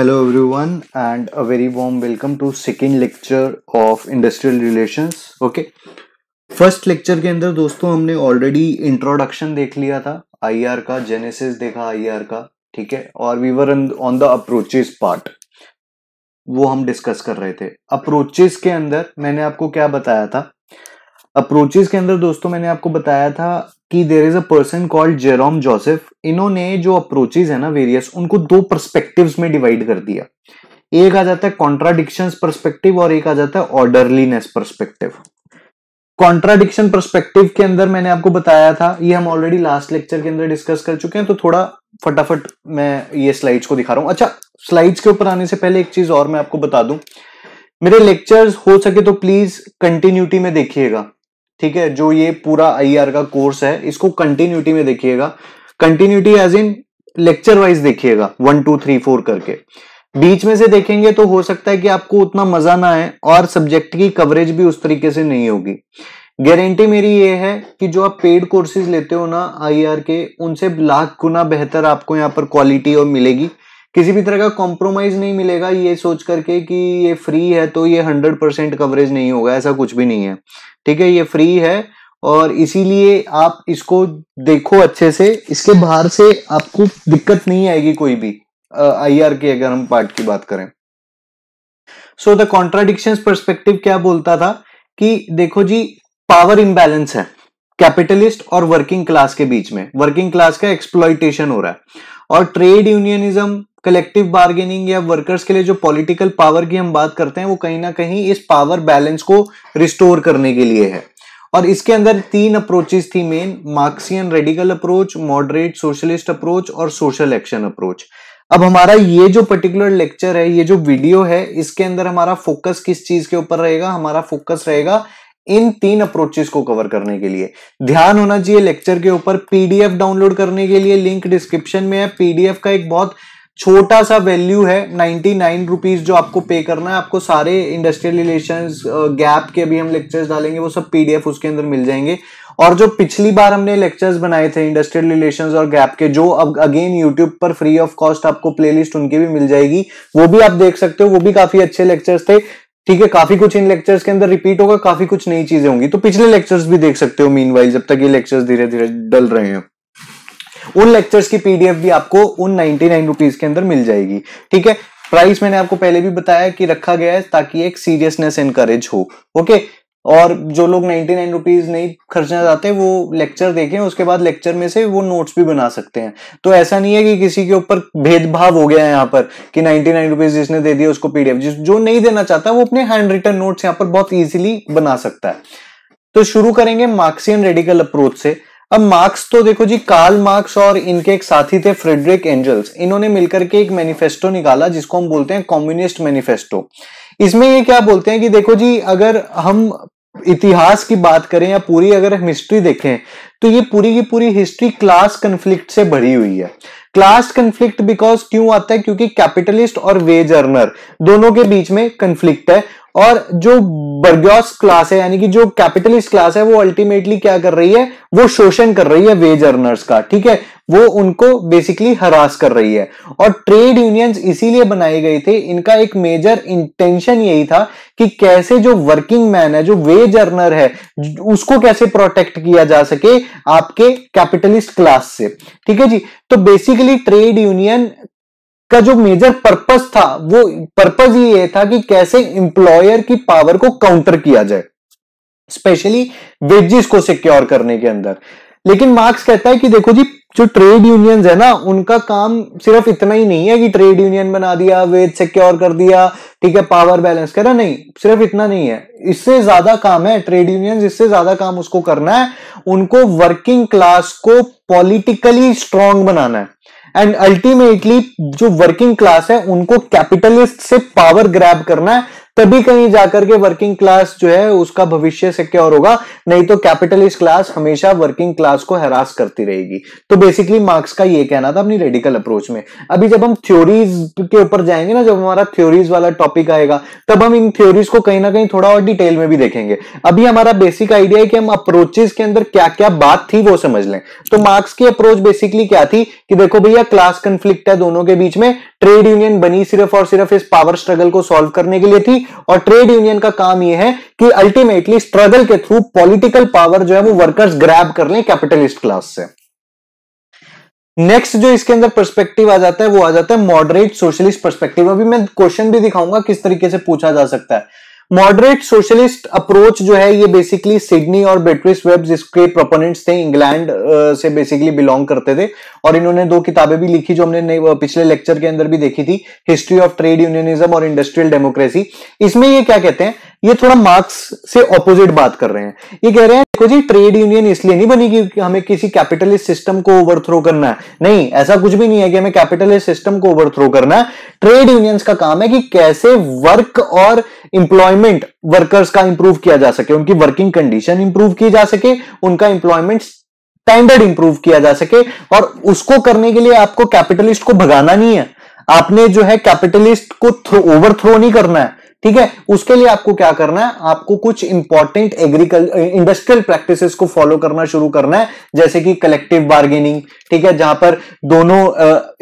hello everyone and a very warm welcome to second lecture of industrial relations okay first lecture के अंदर दोस्तों हमने already introduction देख लिया था आईआर का जेनेसिस देखा आईआर का ठीक है और we were on the approaches part वो हम डिस्कस कर रहे थे अप्रोचेस के अंदर मैंने आपको क्या बताया था अप्रोचेस के अंदर दोस्तों मैंने आपको बताया था कि there is a person called Jerome Joseph इन्होंने जो अप्रोचेज है ना वेरियस उनको दो परस्पेक्टिव में डिवाइड कर दिया एक आ जाता है कॉन्ट्राडिक्शन परस्पेक्टिव और एक आ जाता है ऑर्डरलीनेस परस्पेक्टिव कॉन्ट्राडिक्शन परस्पेक्टिव के अंदर मैंने आपको बताया था ये हम ऑलरेडी लास्ट लेक्चर के अंदर डिस्कस कर चुके हैं तो थोड़ा फटाफट मैं ये स्लाइड्स को दिखा रहा हूं अच्छा स्लाइड्स के ऊपर आने से पहले एक चीज और मैं आपको बता दूं मेरे लेक्चर्स हो सके तो प्लीज कंटिन्यूटी में देखिएगा ठीक है जो ये पूरा आई का कोर्स है इसको कंटिन्यूटी में देखिएगा continuity as in lecture wise देखिएगा वन टू थ्री फोर करके बीच में से देखेंगे तो हो सकता है कि आपको उतना मजा ना आए और सब्जेक्ट की कवरेज भी उस तरीके से नहीं होगी गारंटी मेरी ये है कि जो आप पेड कोर्सेज लेते हो ना आई के उनसे लाख गुना बेहतर आपको यहाँ पर क्वालिटी और मिलेगी किसी भी तरह का कॉम्प्रोमाइज नहीं मिलेगा ये सोच करके कि ये फ्री है तो ये हंड्रेड परसेंट कवरेज नहीं होगा ऐसा कुछ भी नहीं है ठीक है ये फ्री है और इसीलिए आप इसको देखो अच्छे से इसके बाहर से आपको दिक्कत नहीं आएगी कोई भी आई आर के अगर हम पार्ट की बात करें सो द कॉन्ट्राडिक्शन परस्पेक्टिव क्या बोलता था कि देखो जी पावर इम्बैलेंस है कैपिटलिस्ट और वर्किंग क्लास के बीच में वर्किंग क्लास का एक्सप्लॉइटेशन हो रहा है और ट्रेड यूनियनिज्म कलेक्टिव बार्गेनिंग या वर्कर्स के लिए जो पॉलिटिकल पावर की हम बात करते हैं वो कहीं ना कहीं इस पावर बैलेंस को रिस्टोर करने के लिए है और इसके अंदर तीन अप्रोचेस थी main Marxian radical approach moderate socialist approach और सोशल एक्शन अप्रोच अब हमारा ये जो पर्टिकुलर लेक्चर है ये जो वीडियो है इसके अंदर हमारा फोकस किस चीज के ऊपर रहेगा हमारा फोकस रहेगा इन तीन अप्रोचेस को कवर करने के लिए ध्यान होना चाहिए लेक्चर के ऊपर पीडीएफ डाउनलोड करने के लिए लिंक डिस्क्रिप्शन में है पीडीएफ का एक बहुत छोटा सा वैल्यू है नाइन्टी नाइन रुपीज जो आपको पे करना है आपको सारे इंडस्ट्रियल रिलेशन गैप के अभी हम लेक्चर्स डालेंगे वो सब पीडीएफ उसके अंदर मिल जाएंगे और जो पिछली बार हमने लेक्चर्स बनाए थे इंडस्ट्रियल रिलेशन और गैप के जो अब अगेन यूट्यूब पर फ्री ऑफ कॉस्ट आपको प्लेलिस्ट उनकी भी मिल जाएगी वो भी आप देख सकते हो वो भी काफी अच्छे लेक्चर्स थे ठीक है काफी कुछ इन लेक्चर्स के अंदर रिपीट होगा काफी कुछ नई चीजें होंगी तो पिछले लेक्चर्स भी देख सकते हो मीन जब तक ये लेक्चर्स धीरे धीरे डल रहे हैं उन लेक्चर्स की पीडीएफ भी आपको उन नाइनटी नाइन रुपीज के अंदर मिल जाएगी ठीक है प्राइस मैंने आपको पहले भी बताया कि रखा गया है ताकि एक सीरियसनेस इनकरेज हो ओके और जो लोग नाइन्टी नाइन रुपीज नहीं खर्चना चाहते वो लेक्चर देखें उसके बाद लेक्चर में से वो नोट्स भी बना सकते हैं तो ऐसा नहीं है कि किसी के ऊपर भेदभाव हो गया है यहाँ पर कि नाइनटी नाइन रुपीज जिसने दे दिया उसको पीडीएफ जो नहीं देना चाहता वो अपने हैंड रिटर्न नोट्स यहाँ पर बहुत ईजिली बना सकता है तो शुरू करेंगे मार्क्सियन रेडिकल अप्रोच से अब मार्क्स तो देखो जी कार्ल मार्क्स और इनके एक साथी थे फ्रेडरिक एंजल्स इन्होंने मिलकर के एक मैनिफेस्टो निकाला जिसको हम बोलते हैं कम्युनिस्ट मैनिफेस्टो इसमें ये क्या बोलते हैं कि देखो जी अगर हम इतिहास की बात करें या पूरी अगर हम हिस्ट्री देखें तो ये पूरी की पूरी हिस्ट्री क्लास कन्फ्लिक्ट से भरी हुई है क्लास कन्फ्लिक्ट बिकॉज क्यों आता है क्योंकि कैपिटलिस्ट और वेज अर्नर दोनों के बीच में कन्फ्लिक्ट है और जो बर्ग्योस क्लास है यानी कि जो कैपिटलिस्ट क्लास है वो अल्टीमेटली क्या कर रही है वो शोषण कर रही है वेज अर्नर्स का ठीक है वो उनको बेसिकली हरास कर रही है और ट्रेड यूनियंस इसीलिए बनाए गए थे इनका एक मेजर इंटेंशन यही था कि कैसे जो वर्किंग मैन है जो वेज अर्नर है उसको कैसे प्रोटेक्ट किया जा सके आपके कैपिटलिस्ट क्लास से ठीक है जी तो बेसिकली ट्रेड यूनियन का जो मेजर पर्पस था वो पर्पस ये था कि कैसे इंप्लॉयर की पावर को काउंटर किया जाए स्पेशली वेजेस को सिक्योर करने के अंदर लेकिन मार्क्स कहता है कि देखो जी जो ट्रेड यूनियंस है ना उनका काम सिर्फ इतना ही नहीं है कि ट्रेड यूनियन बना दिया वेज सिक्योर कर दिया ठीक है पावर बैलेंस करा नहीं सिर्फ इतना नहीं है इससे ज्यादा काम है ट्रेड यूनियन इससे ज्यादा काम उसको करना है उनको वर्किंग क्लास को पॉलिटिकली स्ट्रांग बनाना है एंड अल्टीमेटली जो वर्किंग क्लास है उनको कैपिटलिस्ट से पावर ग्रैब करना है तभी कहीं जाकर के वर्किंग क्लास जो है उसका भविष्य सिक्योर होगा नहीं तो कैपिटलिस्ट क्लास हमेशा वर्किंग क्लास को हरास करती रहेगी तो बेसिकली मार्क्स का ये कहना था अपनी रेडिकल अप्रोच में अभी जब हम थ्योरीज के ऊपर जाएंगे ना जब हमारा थ्योरीज वाला टॉपिक आएगा तब हम इन थ्योरीज को कहीं ना कहीं थोड़ा और डिटेल में भी देखेंगे अभी हमारा बेसिक आइडिया है कि हम अप्रोचेस के अंदर क्या क्या बात थी वो समझ लें तो मार्क्स की अप्रोच बेसिकली क्या थी कि देखो भैया क्लास कंफ्लिक्ट है दोनों के बीच में ट्रेड यूनियन बनी सिर्फ और सिर्फ इस पावर स्ट्रगल को सॉल्व करने के लिए थी और ट्रेड यूनियन का काम यह है कि अल्टीमेटली स्ट्रगल के थ्रू पॉलिटिकल पावर जो है वो वर्कर्स ग्रैब कर लें कैपिटलिस्ट क्लास से नेक्स्ट जो इसके अंदर पर्सपेक्टिव आ जाता है वो आ जाता है मॉडरेट सोशलिस्ट पर्सपेक्टिव अभी मैं क्वेश्चन भी दिखाऊंगा किस तरीके से पूछा जा सकता है मॉडरेट सोशलिस्ट अप्रोच जो है ये बेसिकली सिडनी और बेट्रिस वेब जिसके प्रोपोनेंट्स थे इंग्लैंड uh, से बेसिकली बिलोंग करते थे और इन्होंने दो किताबें भी लिखी जो हमने uh, पिछले लेक्चर के अंदर भी देखी थी हिस्ट्री ऑफ ट्रेड यूनियनिज्म और इंडस्ट्रियल डेमोक्रेसी इसमें ये क्या कहते हैं ये थोड़ा मार्क्स से ऑपोजिट बात कर रहे हैं ये कह रहे हैं देखो जी ट्रेड यूनियन इसलिए नहीं बनी क्योंकि हमें किसी कैपिटलिस्ट सिस्टम को ओवरथ्रो करना है नहीं ऐसा कुछ भी नहीं है कि हमें कैपिटलिस्ट सिस्टम को ओवरथ्रो करना है ट्रेड यूनियंस का काम है कि कैसे वर्क और इंप्लॉयमेंट वर्कर्स का इंप्रूव किया जा सके उनकी वर्किंग कंडीशन इंप्रूव की जा सके उनका इंप्लॉयमेंट स्टैंडर्ड इंप्रूव किया जा सके और उसको करने के लिए आपको कैपिटलिस्ट को भगाना नहीं है आपने जो है कैपिटलिस्ट को ओवर थ्रो नहीं करना है ठीक है उसके लिए आपको क्या करना है आपको कुछ इंपॉर्टेंट एग्रीकल इंडस्ट्रियल प्रैक्टिसेस को फॉलो करना शुरू करना है जैसे कि कलेक्टिव बार्गेनिंग ठीक है जहां पर दोनों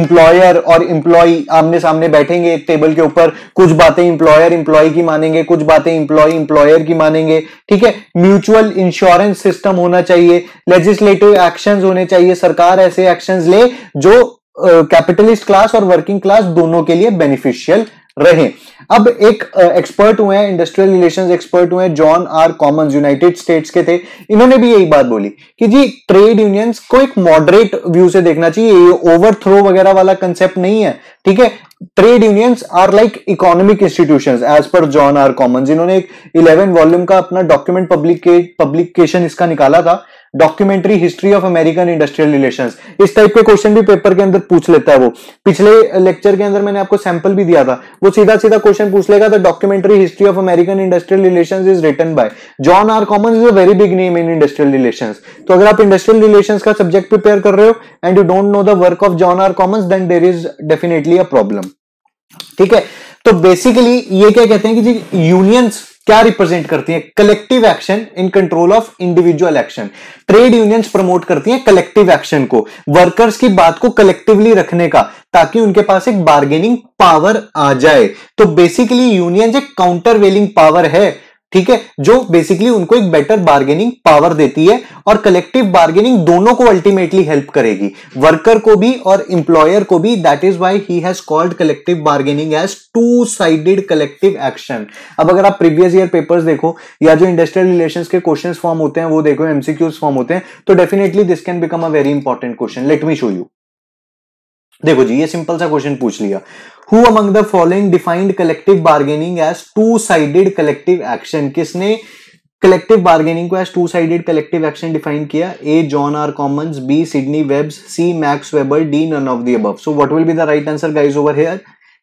इंप्लॉयर और इंप्लॉई आमने सामने बैठेंगे एक टेबल के ऊपर कुछ बातें इंप्लॉयर इंप्लॉय की मानेंगे कुछ बातें इंप्लॉय इंप्लॉयर की मानेंगे ठीक है म्यूचुअल इंश्योरेंस सिस्टम होना चाहिए लेजिस्लेटिव एक्शन होने चाहिए सरकार ऐसे एक्शन ले जो कैपिटलिस्ट क्लास और वर्किंग क्लास दोनों के लिए बेनिफिशियल रहे अब एक एक्सपर्ट हुए हैं इंडस्ट्रियल रिलेशंस एक्सपर्ट हुए हैं John R Commons United States के थे इन्होंने भी यही बात बोली कि जी ट्रेड यूनियंस को एक मॉडरेट व्यू से देखना चाहिए ये ओवरथ्रो वगैरह वाला कंसेप्ट नहीं है ठीक है trade unions are like economic institution as per John R Commons इन्होंने एक इलेवन वॉल्यूम का अपना डॉक्यूमेंट पब्लिक पब्लिकेशन इसका निकाला था documentary history of American industrial relation इस टाइप के क्वेश्चन भी पेपर के अंदर पूछ लेता है वो पिछले लेक्चर के अंदर मैंने आपको सैंपल भी दिया था वो सीधा सीधा क्वेश्चन पूछ लेगा the documentary history of American industrial relation is written by John R Common is a very big name in industrial relation तो अगर आप इंडस्ट्रियल रिलेशन का सब्जेक्ट प्रिपेयर कर रहे हो and you don't know the work of John R Common then there is definitely a problem ठीक है तो बेसिकली ये क्या कहते हैं कि जी यूनियंस क्या रिप्रेजेंट करती है collective action in control of individual action trade unions promote करती हैं कलेक्टिव एक्शन को वर्कर्स की बात को कलेक्टिवली रखने का ताकि उनके पास एक बार्गेनिंग पावर आ जाए तो बेसिकली यूनियन एक काउंटरवेलिंग पावर है ठीक है जो बेसिकली उनको एक बेटर बार्गेनिंग पावर देती है और कलेक्टिव बार्गेनिंग दोनों को अल्टीमेटली हेल्प करेगी वर्कर को भी और इंप्लॉयर को भी that is why he has called collective bargaining as two sided collective action अब अगर आप प्रीवियस ईयर पेपर्स देखो या जो इंडस्ट्रियल रिलेशन के क्वेश्चन फॉर्म होते हैं वो देखो एमसीक्यूज फॉर्म होते हैं तो definitely this can become a very important question let me show you देखो जी ये सिंपल सा क्वेश्चन पूछ लिया who among the following defined collective bargaining as two sided collective action किसने कलेक्टिव बार्गेनिंग को as two sided collective action define किया A John R Commons B Sidney Webbs C Max Weber D none of the above so what will be the right answer guys over here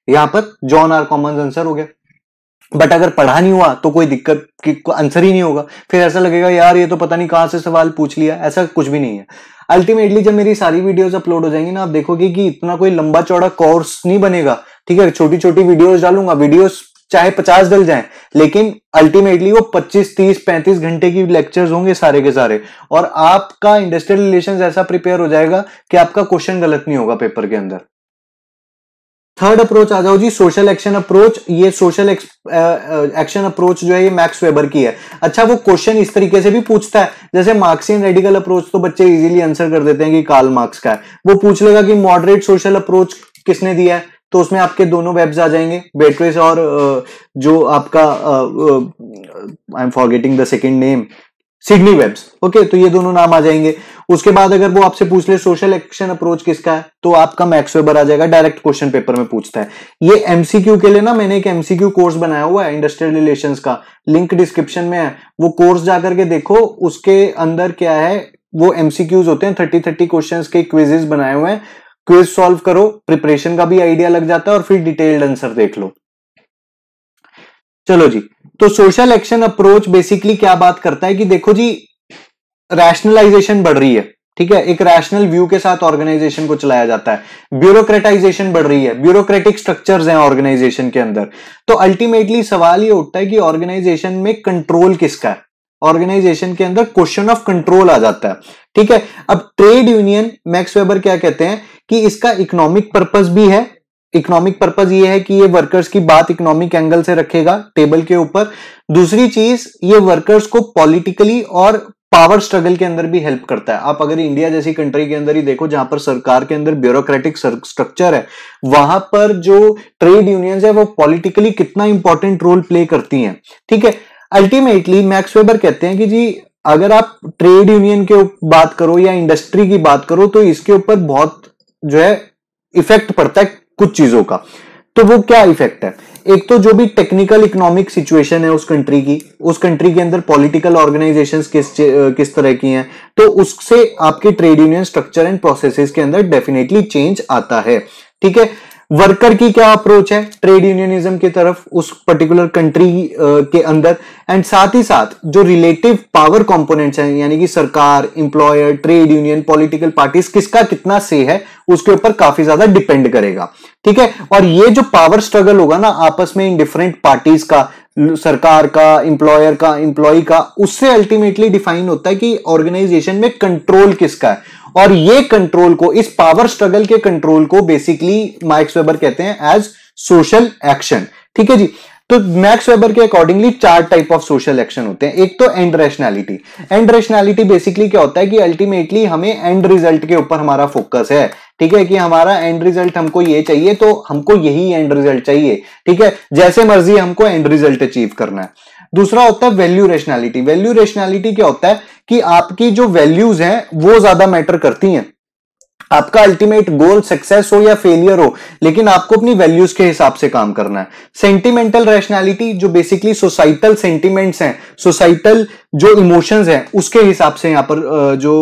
यहां पर John R Commons answer हो गया but अगर पढ़ा नहीं हुआ तो कोई दिक्कत की आंसर ही नहीं होगा फिर ऐसा लगेगा यार ये तो पता नहीं कहां से सवाल पूछ लिया ऐसा कुछ भी नहीं है अल्टीमेटली जब मेरी सारी वीडियोस अपलोड हो जाएंगी ना आप देखोगे कि इतना कोई लंबा चौड़ा कोर्स नहीं बनेगा ठीक है छोटी छोटी वीडियोस डालूंगा वीडियोस चाहे पचास डल जाए लेकिन अल्टीमेटली वो पच्चीस तीस पैंतीस घंटे की लेक्चर्स होंगे सारे के सारे और आपका इंडस्ट्रियल रिलेशन ऐसा प्रिपेयर हो जाएगा कि आपका क्वेश्चन गलत नहीं होगा पेपर के अंदर थर्ड अप्रोच आ जाओ जी सोशल एक्शन अप्रोच ये सोशल एक्शन अप्रोच जो है ये मैक्स वेबर की है अच्छा वो क्वेश्चन इस तरीके से भी पूछता है जैसे मार्क्सियन रेडिकल अप्रोच तो बच्चे इजीली आंसर कर देते हैं कि काल मार्क्स का है वो पूछ लेगा कि मॉडरेट सोशल अप्रोच किसने दिया है तो उसमें आपके दोनों वेब्स आ जाएंगे बेटरेस और जो आपका I am forgetting the second name Sidney Webbs okay तो ये दोनों नाम आ जाएंगे उसके बाद अगर वो आपसे पूछ ले सोशल एक्शन अप्रोच किसका है तो आपका मैक्स वेबर आ जाएगा डायरेक्ट क्वेश्चन पेपर में पूछता है ये एमसीक्यू के लिए ना मैंने एक एमसीक्यू कोर्स बनाया हुआ है इंडस्ट्रियल रिलेशन का लिंक डिस्क्रिप्शन में है वो कोर्स जाकर के देखो उसके अंदर क्या है वो एमसीक्यूज होते हैं थर्टी थर्टी क्वेश्चन के क्विजेज बनाए हुए हैं क्विज सॉल्व करो प्रिपरेशन का भी आइडिया लग जाता है और फिर डिटेल्ड आंसर देख लो चलो जी तो सोशल एक्शन अप्रोच बेसिकली क्या बात करता है कि देखो जी रैशनलाइजेशन बढ़ रही है ठीक है एक रैशनल व्यू के साथ ऑर्गेनाइजेशन को चलाया जाता है ब्यूरोक्रेटाइजेशन बढ़ रही है ब्यूरोक्रेटिक स्ट्रक्चर्स हैं ऑर्गेनाइजेशन के अंदर तो अल्टीमेटली सवाल ये उठता है कि ऑर्गेनाइजेशन में कंट्रोल किसका है ऑर्गेनाइजेशन के अंदर क्वेश्चन ऑफ कंट्रोल आ जाता है ठीक है अब ट्रेड यूनियन मैक्स वेबर क्या कहते हैं कि इसका इकोनॉमिक पर्पज भी है इकोनॉमिक पर्पज ये है कि ये वर्कर्स की बात इकोनॉमिक एंगल से रखेगा टेबल के ऊपर दूसरी चीज ये वर्कर्स को पॉलिटिकली और पावर स्ट्रगल के अंदर भी हेल्प करता है आप अगर इंडिया जैसी कंट्री के अंदर ही देखो जहां पर सरकार के अंदर ब्यूरोक्रेटिक स्ट्रक्चर है वहां पर जो ट्रेड यूनियंस है वो पॉलिटिकली कितना इंपॉर्टेंट रोल प्ले करती हैं ठीक है अल्टीमेटली मैक्स वेबर कहते हैं कि जी अगर आप ट्रेड यूनियन के बात करो या इंडस्ट्री की बात करो तो इसके ऊपर बहुत जो है इफेक्ट पड़ता है कुछ चीजों का तो वो क्या इफेक्ट है एक तो जो भी टेक्निकल इकोनॉमिक सिचुएशन है उस कंट्री की उस कंट्री के अंदर पॉलिटिकल ऑर्गेनाइजेशंस किस किस तरह की हैं तो उससे आपके trade union structure and processes के अंदर डेफिनेटली चेंज आता है ठीक है वर्कर की क्या अप्रोच है ट्रेड यूनियनिज्म की तरफ उस पर्टिकुलर कंट्री के अंदर एंड साथ ही साथ जो रिलेटिव पावर कंपोनेंट्स हैं यानी कि सरकार employer trade union political parties किसका कितना से है उसके ऊपर काफी ज्यादा डिपेंड करेगा ठीक है और ये जो पावर स्ट्रगल होगा ना आपस में इन डिफरेंट पार्टीज का सरकार का इंप्लॉयर का इंप्लॉय का उससे अल्टीमेटली डिफाइन होता है कि ऑर्गेनाइजेशन में कंट्रोल किसका है और ये कंट्रोल को इस पावर स्ट्रगल के कंट्रोल को बेसिकली माइक्स वेबर कहते हैं एज सोशल एक्शन ठीक है जी तो मैक्स वेबर के अकॉर्डिंगली चार टाइप ऑफ सोशल एक्शन होते हैं एक तो end rationality end rationality basically क्या होता है कि अल्टीमेटली हमें एंड रिजल्ट के ऊपर हमारा फोकस है ठीक है कि हमारा एंड रिजल्ट हमको ये चाहिए तो हमको यही एंड रिजल्ट चाहिए ठीक है जैसे मर्जी हमको एंड रिजल्ट अचीव करना है दूसरा होता है वैल्यू रेशनैलिटी वैल्यू रेशनैलिटी क्या होता है कि आपकी जो वैल्यूज हैं वो ज्यादा मैटर करती हैं आपका अल्टीमेट गोल सक्सेस हो या फेलियर हो लेकिन आपको अपनी वैल्यूज के हिसाब से काम करना है सेंटिमेंटल रैशनैलिटी जो बेसिकली सोसाइटल सेंटिमेंट्स हैं सोसाइटल जो इमोशंस हैं उसके हिसाब से यहाँ पर जो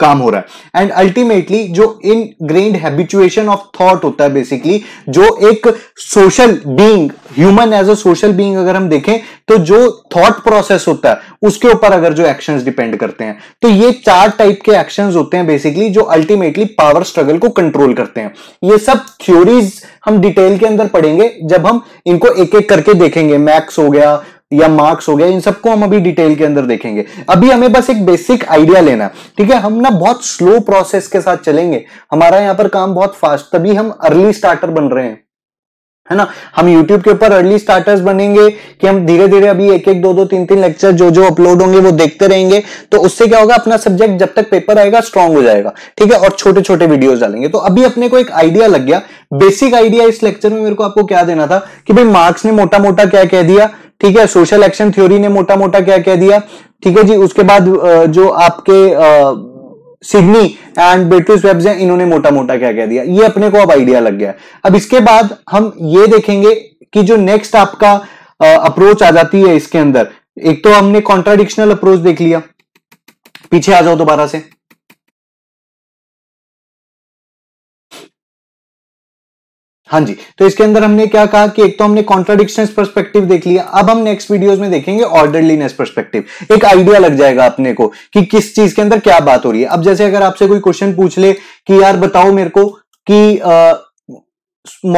काम हो रहा है एंड अल्टीमेटली जो ingrained habituation of thought होता है बेसिकली जो एक social being human as a social being अगर हम देखें तो जो थॉट प्रोसेस होता है उसके ऊपर अगर जो एक्शंस डिपेंड करते हैं तो ये चार टाइप के एक्शंस होते हैं बेसिकली जो अल्टीमेटली पावर स्ट्रगल को कंट्रोल करते हैं ये सब थ्योरीज हम डिटेल के अंदर पढ़ेंगे जब हम इनको एक एक करके देखेंगे मैक्स हो गया या मार्क्स हो गया इन सबको हम अभी डिटेल के अंदर देखेंगे अभी हमें बस एक बेसिक आइडिया लेना है ठीक है हम ना बहुत स्लो प्रोसेस के साथ चलेंगे हमारा यहाँ पर काम बहुत फास्ट तभी हम अर्ली स्टार्टर बन रहे हैं है ना हम YouTube के ऊपर अर्ली स्टार्टर्स बनेंगे कि हम धीरे धीरे अभी एक एक दो दो तीन तीन लेक्चर जो जो अपलोड होंगे वो देखते रहेंगे तो उससे क्या होगा अपना सब्जेक्ट जब तक पेपर आएगा स्ट्रांग हो जाएगा ठीक है और छोटे छोटे वीडियोस डालेंगे तो अभी अपने को एक आइडिया लग गया बेसिक आइडिया इस लेक्चर में मेरे को आपको क्या देना था कि भाई मार्क्स ने मोटा मोटा क्या कह दिया ठीक है सोशल एक्शन थ्योरी ने मोटा मोटा क्या कह दिया ठीक है जी उसके बाद जो आपके सिडनी एंड बेट्रिस वेब्स हैं इन्होंने मोटा मोटा क्या कह दिया ये अपने को अब आइडिया लग गया अब इसके बाद हम ये देखेंगे कि जो नेक्स्ट आपका अप्रोच आ जाती है इसके अंदर एक तो हमने कॉन्ट्राडिक्शनल अप्रोच देख लिया पीछे आ जाओ दोबारा से हाँ जी तो इसके अंदर हमने क्या कहा कि एक तो हमने कॉन्ट्राडिक्शन परस्पेक्टिव देख लिया अब हम नेक्स्ट वीडियोस में देखेंगे ऑर्डरलीनेस परस्पेक्टिव एक आइडिया लग जाएगा अपने को कि किस चीज के अंदर क्या बात हो रही है अब जैसे अगर आपसे कोई क्वेश्चन पूछ ले कि यार बताओ मेरे को कि आ,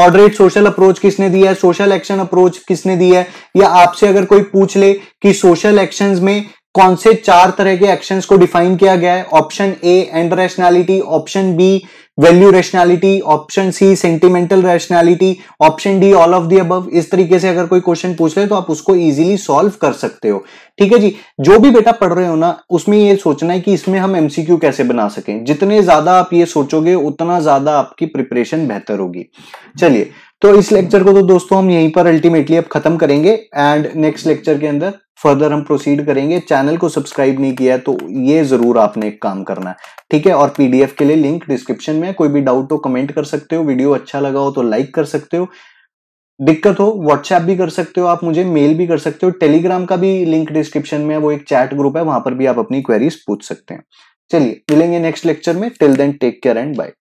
मॉडरेट सोशल अप्रोच किसने दिया है सोशल एक्शन अप्रोच किसने दिया है या आपसे अगर कोई पूछ ले कि सोशल एक्शन में कौन से चार तरह के एक्शंस को डिफाइन किया गया है option A end rationality option B value rationality option C sentimental rationality option D all of the above इस तरीके से अगर कोई क्वेश्चन पूछ ले तो आप उसको इजीली सॉल्व कर सकते हो ठीक है जी जो भी बेटा पढ़ रहे हो ना उसमें ये सोचना है कि इसमें हम एमसीक्यू कैसे बना सकें जितने ज्यादा आप ये सोचोगे उतना ज्यादा आपकी प्रिपरेशन बेहतर होगी चलिए तो इस लेक्चर को तो दोस्तों हम यहीं पर अल्टीमेटली अब खत्म करेंगे एंड नेक्स्ट लेक्चर के अंदर फर्दर हम प्रोसीड करेंगे चैनल को सब्सक्राइब नहीं किया है तो ये जरूर आपने एक काम करना है ठीक है और पीडीएफ के लिए लिंक डिस्क्रिप्शन में कोई भी डाउट हो कमेंट कर सकते हो वीडियो अच्छा लगा हो तो लाइक कर सकते हो दिक्कत हो व्हाट्सएप भी कर सकते हो आप मुझे मेल भी कर सकते हो टेलीग्राम का भी लिंक डिस्क्रिप्शन में है वो एक चैट ग्रुप है वहां पर भी आप अपनी क्वेरीज पूछ सकते हैं चलिए मिलेंगे नेक्स्ट लेक्चर में till then take care and bye